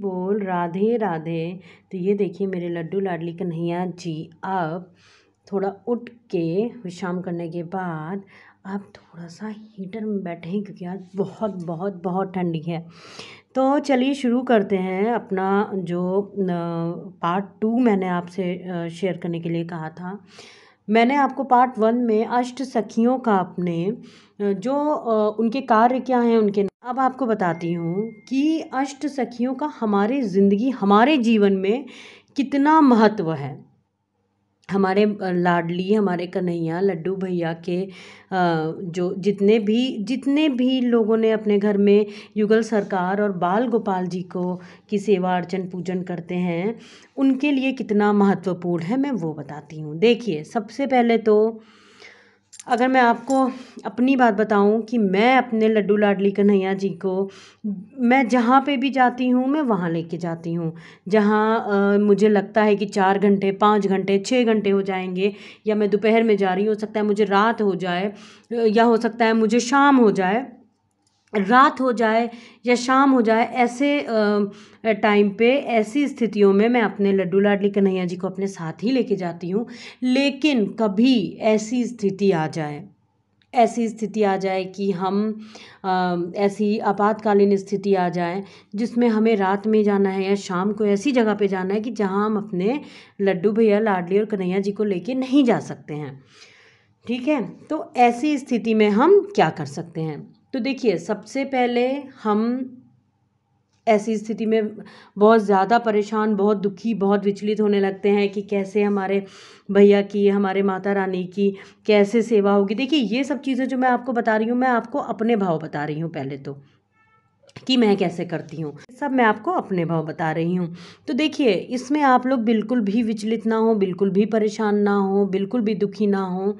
बोल राधे राधे तो ये देखिए मेरे लड्डू लाडली कन्हैया जी अब थोड़ा उठ के विश्राम करने के बाद अब थोड़ा सा हीटर में बैठे हैं क्योंकि आज बहुत बहुत बहुत ठंडी है तो चलिए शुरू करते हैं अपना जो पार्ट टू मैंने आपसे शेयर करने के लिए कहा था मैंने आपको पार्ट वन में अष्ट सखियों का अपने जो उनके कार्य क्या हैं उनके अब आपको बताती हूँ कि अष्ट सखियों का हमारे ज़िंदगी हमारे जीवन में कितना महत्व है हमारे लाडली हमारे कन्हैया लड्डू भैया के जो जितने भी जितने भी लोगों ने अपने घर में युगल सरकार और बाल गोपाल जी को की सेवा अर्चन पूजन करते हैं उनके लिए कितना महत्वपूर्ण है मैं वो बताती हूँ देखिए सबसे पहले तो अगर मैं आपको अपनी बात बताऊँ कि मैं अपने लड्डू लाडली कन्हैया जी को मैं जहाँ पे भी जाती हूँ मैं वहाँ लेके जाती हूँ जहाँ मुझे लगता है कि चार घंटे पाँच घंटे छः घंटे हो जाएंगे या मैं दोपहर में जा रही हूँ हो सकता है मुझे रात हो जाए या हो सकता है मुझे शाम हो जाए रात हो जाए या शाम हो जाए ऐसे टाइम पे ऐसी स्थितियों में मैं अपने लड्डू लाडली कन्हैया जी को अपने साथ ही लेके जाती हूँ लेकिन कभी ऐसी स्थिति आ जाए ऐसी स्थिति आ जाए कि हम ऐसी आपातकालीन स्थिति आ जाए जिसमें हमें रात में जाना है या शाम को ऐसी जगह पे जाना है कि जहाँ हम अपने लड्डू भैया लाडली और कन्हैया जी को लेके नहीं जा सकते हैं ठीक है तो ऐसी स्थिति में हम क्या कर सकते हैं तो देखिए सबसे पहले हम ऐसी स्थिति में बहुत ज़्यादा परेशान बहुत दुखी बहुत विचलित होने लगते हैं कि कैसे हमारे भैया की हमारे माता रानी की कैसे सेवा होगी देखिए ये सब चीज़ें जो मैं आपको बता रही हूँ मैं आपको अपने भाव बता रही हूँ पहले तो कि मैं कैसे करती हूँ सब मैं आपको अपने भाव बता रही हूँ तो देखिए इसमें आप लोग बिल्कुल भी विचलित ना हो बिल्कुल भी परेशान ना हो बिल्कुल भी दुखी ना हो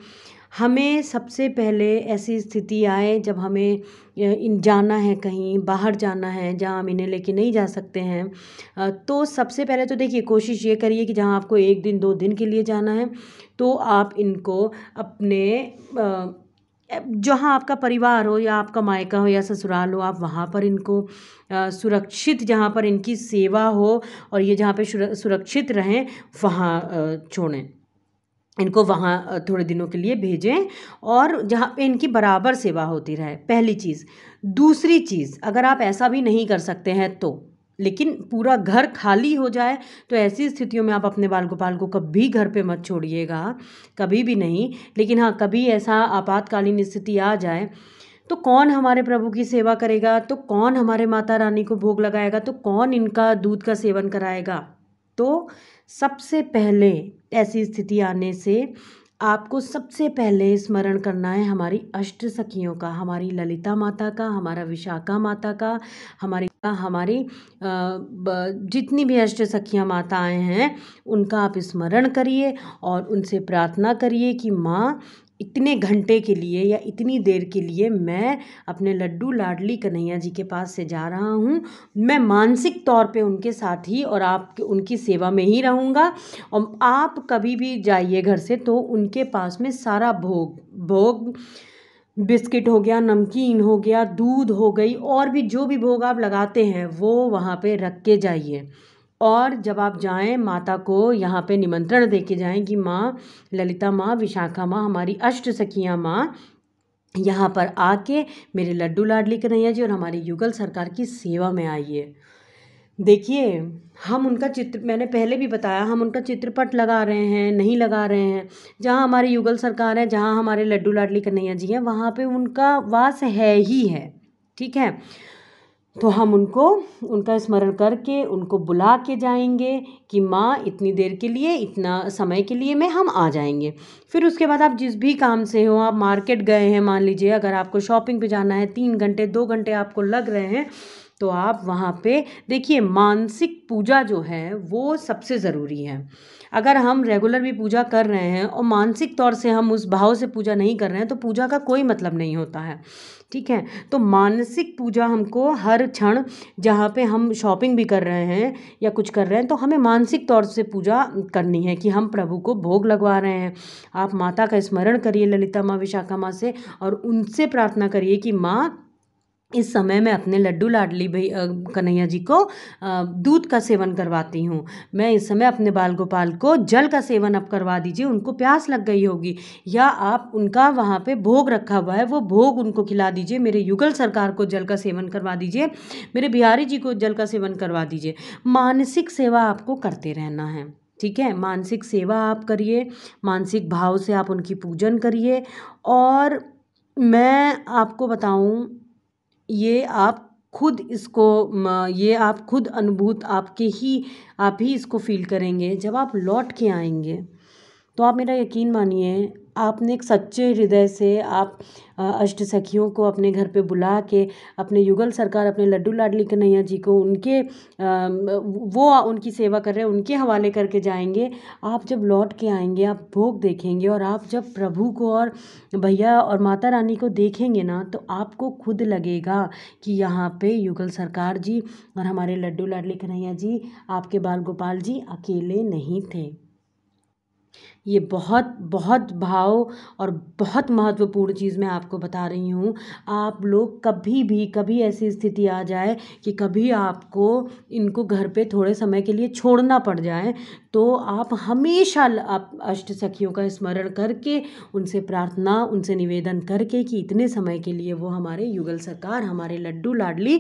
हमें सबसे पहले ऐसी स्थिति आए जब हमें जाना है कहीं बाहर जाना है जहाँ हम इन्हें लेके नहीं जा सकते हैं तो सबसे पहले तो देखिए कोशिश ये करिए कि जहाँ आपको एक दिन दो दिन के लिए जाना है तो आप इनको अपने जहाँ आपका परिवार हो या आपका मायका हो या ससुराल हो आप वहाँ पर इनको सुरक्षित जहाँ पर इनकी सेवा हो और ये जहाँ पे सुरक्षित रहें वहाँ छोड़ें इनको वहाँ थोड़े दिनों के लिए भेजें और जहाँ पे इनकी बराबर सेवा होती रहे पहली चीज़ दूसरी चीज़ अगर आप ऐसा भी नहीं कर सकते हैं तो लेकिन पूरा घर खाली हो जाए तो ऐसी स्थितियों में आप अपने बाल गोपाल को कभी घर पे मत छोड़िएगा कभी भी नहीं लेकिन हाँ कभी ऐसा आपातकालीन स्थिति आ जाए तो कौन हमारे प्रभु की सेवा करेगा तो कौन हमारे माता रानी को भोग लगाएगा तो कौन इनका दूध का सेवन कराएगा तो सबसे पहले ऐसी स्थिति आने से आपको सबसे पहले स्मरण करना है हमारी अष्ट सखियों का हमारी ललिता माता का हमारा विशाखा माता का हमारी हमारी जितनी भी अष्ट सखियाँ माताएं हैं उनका आप स्मरण करिए और उनसे प्रार्थना करिए कि माँ इतने घंटे के लिए या इतनी देर के लिए मैं अपने लड्डू लाडली कन्हैया जी के पास से जा रहा हूँ मैं मानसिक तौर पे उनके साथ ही और आप उनकी सेवा में ही रहूँगा और आप कभी भी जाइए घर से तो उनके पास में सारा भोग भोग बिस्किट हो गया नमकीन हो गया दूध हो गई और भी जो भी भोग आप लगाते हैं वो वहाँ पे रख के जाइए और जब आप जाएँ माता को यहाँ पे निमंत्रण दे के जाएँ कि माँ ललिता माँ विशाखा माँ हमारी अष्ट सखियाँ माँ यहाँ पर आके मेरे लड्डू लाडली कन्हैया जी और हमारी युगल सरकार की सेवा में आइए देखिए हम उनका चित्र मैंने पहले भी बताया हम उनका चित्रपट लगा रहे हैं नहीं लगा रहे हैं जहाँ हमारे युगल सरकार है जहाँ हमारे लड्डू लाडली कन्हैया जी हैं वहाँ पे उनका वास है ही है ठीक है तो हम उनको उनका स्मरण करके उनको बुला के जाएंगे कि माँ इतनी देर के लिए इतना समय के लिए में हम आ जाएंगे फिर उसके बाद आप जिस भी काम से हो आप मार्केट गए हैं मान लीजिए अगर आपको शॉपिंग पे जाना है तीन घंटे दो घंटे आपको लग रहे हैं तो आप वहाँ पे देखिए मानसिक पूजा जो है वो सबसे ज़रूरी है अगर हम रेगुलर भी पूजा कर रहे हैं और मानसिक तौर से हम उस भाव से पूजा नहीं कर रहे हैं तो पूजा का कोई मतलब नहीं होता है ठीक है तो मानसिक पूजा हमको हर क्षण जहाँ पे हम शॉपिंग भी कर रहे हैं या कुछ कर रहे हैं तो हमें मानसिक तौर से पूजा करनी है कि हम प्रभु को भोग लगवा रहे हैं आप माता का स्मरण करिए ललिता माँ विशाखा माँ से और उनसे प्रार्थना करिए कि माँ इस समय मैं अपने लड्डू लाडली भई कन्हैया जी को दूध का सेवन करवाती हूँ मैं इस समय अपने बाल गोपाल को जल का सेवन आप करवा दीजिए उनको प्यास लग गई होगी या आप उनका वहाँ पे भोग रखा हुआ है वो भोग उनको खिला दीजिए मेरे युगल सरकार को जल का सेवन करवा दीजिए मेरे बिहारी जी को जल का सेवन करवा दीजिए मानसिक सेवा आपको करते रहना है ठीक है मानसिक सेवा आप करिए मानसिक भाव से आप उनकी पूजन करिए और मैं आपको बताऊँ ये आप खुद इसको ये आप खुद अनुभूत आपके ही आप ही इसको फ़ील करेंगे जब आप लौट के आएंगे तो आप मेरा यकीन मानिए आपने एक सच्चे हृदय से आप अष्ट सखियों को अपने घर पे बुला के अपने युगल सरकार अपने लड्डू लाडली कन्हैया जी को उनके वो उनकी सेवा कर रहे हैं उनके हवाले करके जाएंगे आप जब लौट के आएंगे आप भोग देखेंगे और आप जब प्रभु को और भैया और माता रानी को देखेंगे ना तो आपको खुद लगेगा कि यहाँ पे युगल सरकार जी और हमारे लड्डू लाडली कन्हैया जी आपके बाल गोपाल जी अकेले नहीं थे ये बहुत बहुत भाव और बहुत महत्वपूर्ण चीज़ मैं आपको बता रही हूँ आप लोग कभी भी कभी ऐसी स्थिति आ जाए कि कभी आपको इनको घर पे थोड़े समय के लिए छोड़ना पड़ जाए तो आप हमेशा आप अष्ट सखियों का स्मरण करके उनसे प्रार्थना उनसे निवेदन करके कि इतने समय के लिए वो हमारे युगल सरकार हमारे लड्डू लाडली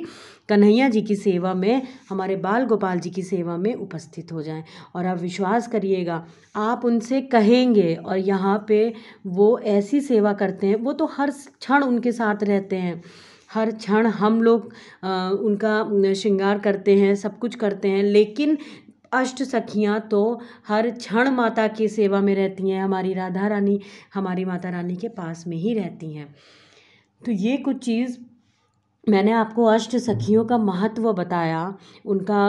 कन्हैया जी की सेवा में हमारे बाल गोपाल जी की सेवा में उपस्थित हो जाएं और आप विश्वास करिएगा आप उनसे कहेंगे और यहाँ पे वो ऐसी सेवा करते हैं वो तो हर क्षण उनके साथ रहते हैं हर क्षण हम लोग उनका श्रृंगार करते हैं सब कुछ करते हैं लेकिन अष्ट सखियाँ तो हर क्षण माता की सेवा में रहती हैं हमारी राधा रानी हमारी माता रानी के पास में ही रहती हैं तो ये कुछ चीज़ मैंने आपको अष्ट सखियों का महत्व बताया उनका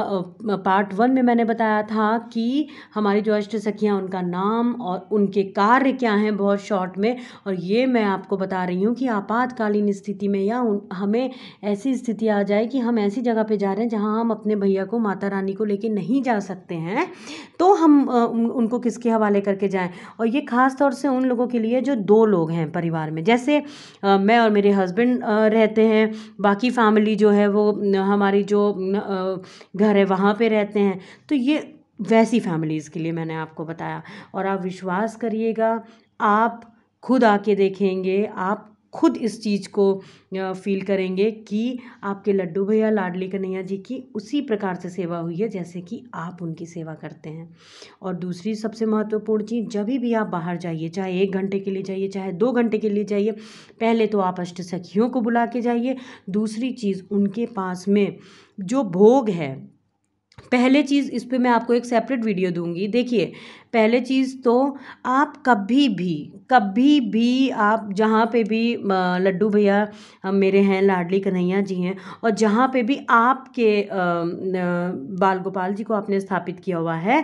पार्ट वन में मैंने बताया था कि हमारी जो अष्ट सखियाँ उनका नाम और उनके कार्य क्या हैं बहुत शॉर्ट में और ये मैं आपको बता रही हूँ कि आपातकालीन स्थिति में या उन हमें ऐसी स्थिति आ जाए कि हम ऐसी जगह पे जा रहे हैं जहाँ हम अपने भैया को माता रानी को लेके नहीं जा सकते हैं तो हम उनको किसके हवाले करके जाएँ और ये ख़ास तौर से उन लोगों के लिए जो दो लोग हैं परिवार में जैसे मैं और मेरे हस्बैंड रहते हैं बाकी फ़ैमिली जो है वो हमारी जो घर है वहाँ पे रहते हैं तो ये वैसी फ़ैमिलीज़ के लिए मैंने आपको बताया और आप विश्वास करिएगा आप खुद आके देखेंगे आप खुद इस चीज़ को फ़ील करेंगे कि आपके लड्डू भैया लाडली कन्हैया जी की उसी प्रकार से सेवा हुई है जैसे कि आप उनकी सेवा करते हैं और दूसरी सबसे महत्वपूर्ण चीज़ जब भी आप बाहर जाइए चाहे एक घंटे के लिए जाइए चाहे दो घंटे के लिए जाइए पहले तो आप अष्ट सखियों को बुला के जाइए दूसरी चीज़ उनके पास में जो भोग है पहले चीज़ इस पर मैं आपको एक सेपरेट वीडियो दूँगी देखिए पहले चीज़ तो आप कभी भी कभी भी आप जहाँ पे भी लड्डू भैया मेरे हैं लाडली कन्हैया जी हैं और जहाँ पे भी आपके बाल गोपाल जी को आपने स्थापित किया हुआ है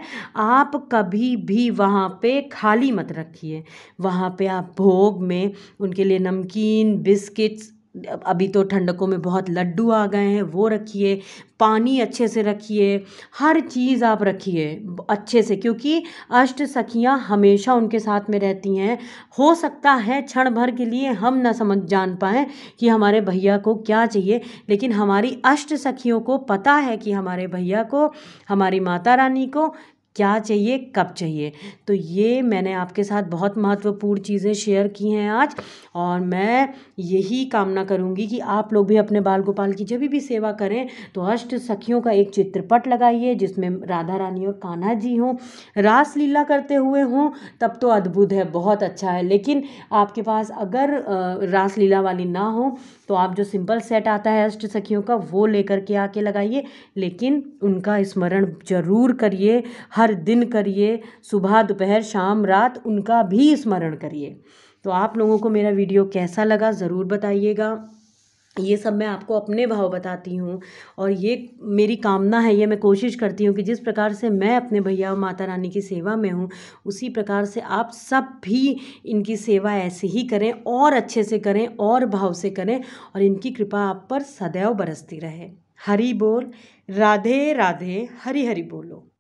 आप कभी भी वहाँ पे खाली मत रखिए वहाँ पे आप भोग में उनके लिए नमकीन बिस्किट्स अभी तो ठंडकों में बहुत लड्डू आ गए हैं वो रखिए पानी अच्छे से रखिए हर चीज़ आप रखिए अच्छे से क्योंकि अष्ट सखियाँ हमेशा उनके साथ में रहती हैं हो सकता है क्षण भर के लिए हम ना समझ जान पाएँ कि हमारे भैया को क्या चाहिए लेकिन हमारी अष्ट सखियों को पता है कि हमारे भैया को हमारी माता रानी को क्या चाहिए कब चाहिए तो ये मैंने आपके साथ बहुत महत्वपूर्ण चीज़ें शेयर की हैं आज और मैं यही कामना करूँगी कि आप लोग भी अपने बाल गोपाल की जब भी सेवा करें तो अष्ट सखियों का एक चित्रपट लगाइए जिसमें राधा रानी और कान्हा जी हों रास लीला करते हुए हों तब तो अद्भुत है बहुत अच्छा है लेकिन आपके पास अगर रास लीला वाली ना हो तो आप जो सिंपल सेट आता है अष्ट सखियों का वो लेकर के आके लगाइए लेकिन उनका स्मरण ज़रूर करिए हर हर दिन करिए सुबह दोपहर शाम रात उनका भी स्मरण करिए तो आप लोगों को मेरा वीडियो कैसा लगा ज़रूर बताइएगा ये सब मैं आपको अपने भाव बताती हूँ और ये मेरी कामना है ये मैं कोशिश करती हूँ कि जिस प्रकार से मैं अपने भैया और माता रानी की सेवा में हूँ उसी प्रकार से आप सब भी इनकी सेवा ऐसे ही करें और अच्छे से करें और भाव से करें और इनकी कृपा आप पर सदैव बरसती रहे हरी बोल राधे राधे हरी हरी बोलो